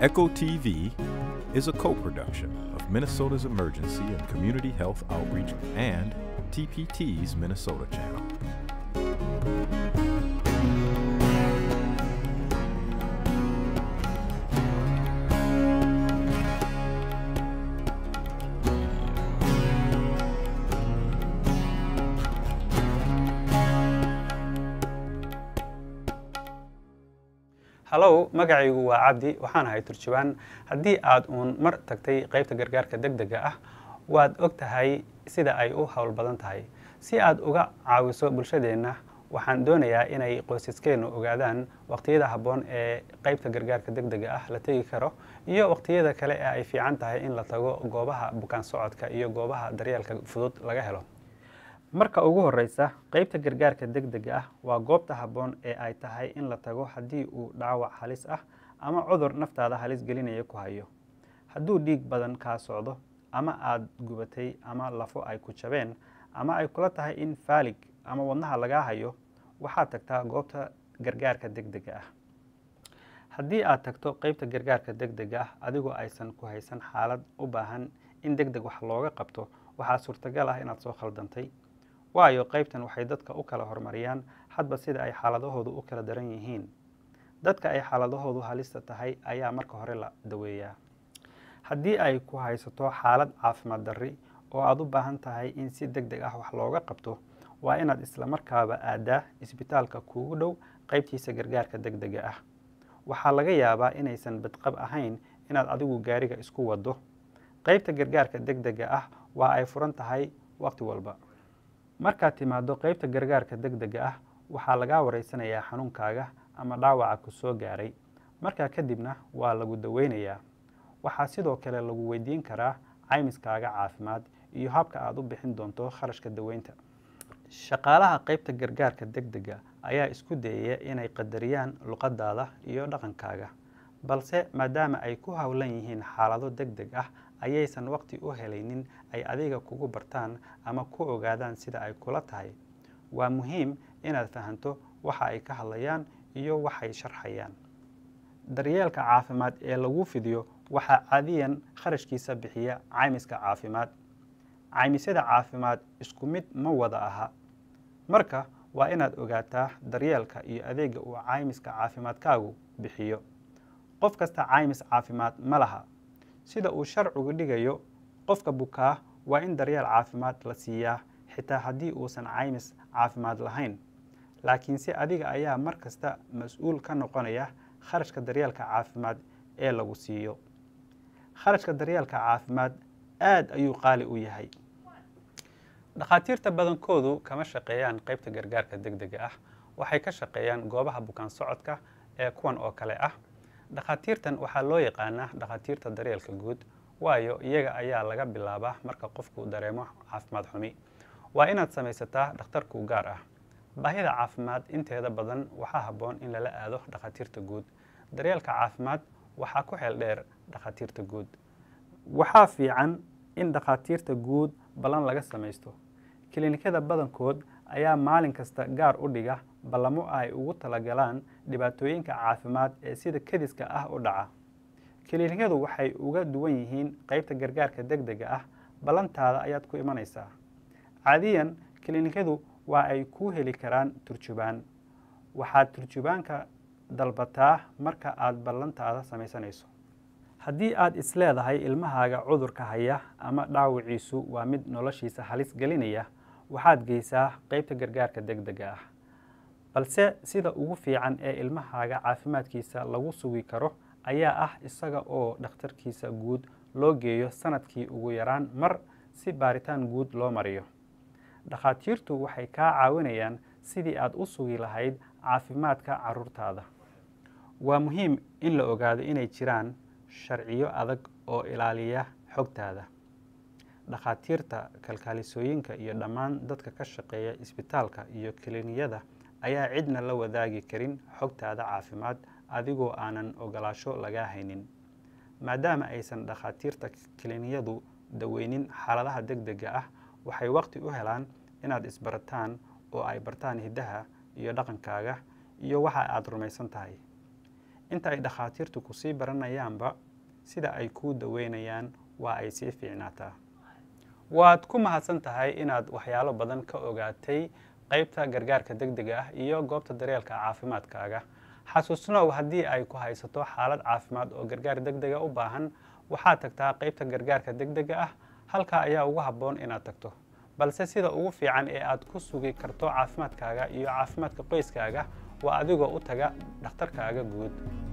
Echo TV is a co-production of Minnesota's Emergency and Community Health Outreach and TPT's Minnesota Channel. hallow magacaygu waa cabdi waxaan ahay turjubaan haddii aad uun mar tagtay qaybta gargaarka deg dega ah waad og tahay sida ay u howl badan tahay si aad uga caawiso bulshadeenna waxaan doonayaa inay qoysaskeennu ogaadaan waqtiyada habboon ee qaybta gargaarka deg dega ah la tegi karo iyo waqtiyada kale ee ay fiican tahay in la tago goobaha bukaan socodka iyo goobaha daryeelka fudud laga helo marka ugu horeysa qaybta gargaarka degdega ah waa goobta habboon ee ay tahay in la tago haddii uu dhaawac halis ah ama cudur naftaada halis gelinaya ku hayo hadduu dhiig badan kaa socdo ama aad gubatay ama lafo ay ku jabeen ama ay kula tahay in faalig ama wadnaha lagaa hayo waxaad tagtaa goobta gargaarka degdega ah haddii aad tagto qaybta gargaarka degdega ah adigoo aysan ku haysan xaalad u baahan in degdeg wax looga qabto waxaa suurtagal ah inaad soo khaldantay waayo qaybtan waxay dadka u kala horumariyaan hadba sida ay xaaladahoodu u kala daran yihiin dadka ay xaaladahoodu halista tahay ayaa marka hore la daweeyaa haddii ay ku haysato xaalad caafimaad darri oo aad u baahan tahay in si deg deg ah wax looga qabto waa inaad islamarkaaba aaddaa isbitaalka kuugu dhow qaybtiisa gargaarka deg dega ah waxaa laga yaabaa inaysan badqab ahayn inaad adigu gaariga isku waddo qaybta gargaarka deg dega ah waa ay furan tahay waqti walba markaad timaaddo qaybta gargaarka deg dega ah waxaa lagaa wareysanayaa xanuunkaaga ama dhaawaca ku soo gaaray markaa kadibna waa lagu daweynayaa waxaa sidoo kale lagu weydiin karaa caymiskaaga caafimaad iyo habka aad u bixin doonto kharashka daweynta shaqaalaha qaybta gargaarka deg dega ayaa isku dayaya inay qadariyaan luqadaada iyo dhaqankaaga balse maadaama ay ku howlan yihiin xaalado deg deg ah ayaysan waqti u helaynin ay adiga kugu bartaan ama ku ogaadaan sida ay kula tahay waa muhiim inaad fahanto waxa ay ka hadlayaan iyo waxay sharxayaan daryeelka caafimaad ee lagu fidiyo waxaa caadiyan kharashkiisa bixiya caymiska caafimaad caymisyada caafimaad isku mid ma wada aha marka waa inaad ogaataa daryeelka iyo adeega uu caymiska caafimaadkaagu bixiyo qof kasta caymis caafimaad ma laha sida uu sharcigu dhigayo qofka bukaa waa in daryeel caafimaad la siiyaa xitaa haddii uusan caymis caafimaad lahayn laakiinse adiga ayaa mar kasta mas-uul ka noqonaya kharashka daryeelka caafimaad ee lagu siiyo kharashka daryeelka caafimaad aada ayuu qaali u yahay dhakhaatiirta badankoodu kama shaqeeyaan qaybta gargaarka deg dega ah waxay ka shaqeeyaan goobaha bukaan socodka ee kuwan oo kale ah dhakhaatiirtan waxaa loo yaqaanaa dhakhaatiirta daryeelka guud waayo iyaga ayaa laga bilaabaa marka qofku dareemo caafimaad xumi waa inaad samaysataa dhakhtarku gaar ah baahida caafimaad inteeda badan waxaa habboon in lala aado dhakhaatiirta guud daryeelka caafimaad waxaa ku xeel dheer dhakhaatiirta guud waxaa fiican in dhakhaatiirta guud balan laga samaysto kilinikada badankood ayaa maalin kasta gaar u dhiga ballamo ay ugu talagalaan dhibaatooyinka caafimaad ee sida kadiska ah u dhaca kiliinyadu waxay uga duwan yihiin qaybta gargaarka deg dega ah ballantaada ayaad ku imanaysaa caadiyan kiliinyadu waa ay kuu heli karaan turjubaan waxaad turjubaanka dalbataa marka aad ballantaada samaysanayso haddii aad isleedahay ilmahaaga cudurka haya ama dhaawiciisu waa mid noloshiisa halis gelinaya waxaad geysaa qaybta gargaarka deg dega ah balse sida ugu fiican ee ilmahaaga caafimaadkiisa lagu sugi karo ayaa ah isaga oo dhakhtarkiisa guud loo geeyo sanadkii ugu yaraan mar si baaritaan guud loo mariyo dhakhaatiirtu waxay kaa caawinayaan sidii aad u sugi lahayd caafimaadka caruurtaada waa muhiim in la ogaado inay jiraan sharciyo adag oo ilaaliya xogtaada dhakhaatiirta kalkaalisooyinka iyo dhammaan dadka ka shaqeeya isbitaalka iyo kiliinyada ayaa cidna la wadaagi karin xogtaada caafimaad adigoo aanan ogolaasho lagaa haynin maadaama aysan dhakhaatiirta kiliinyadu daweynin xaaladaha deg dega ah waxay waqti u helaan inaad isbarataan oo ay bartaan hiddaha iyo dhaqankaaga iyo waxa aad rumaysan tahay inta ay dhakhaatiirtu ku sii baranayaanba sida ay kuu daweynayaan waa ay sii fiicnaataa waad ku mahadsan tahay inaad waxyaalo badan ka ogaatay qaybta gargaarka degdega ah iyo goobta daryeelka caafimaadkaaga xasuusnow haddii ay ku haysato xaalad caafimaad oo gargaar degdega u baahan waxaad tagtaa qaybta gargaarka degdega ah halkaa ayaa ugu habboon inaad tagto balse sida ugu fiican ee aad ku sugi karto caafimaadkaaga iyo caafimaadka qoyskaaga waa adigoo u taga dhakhtarkaaga guud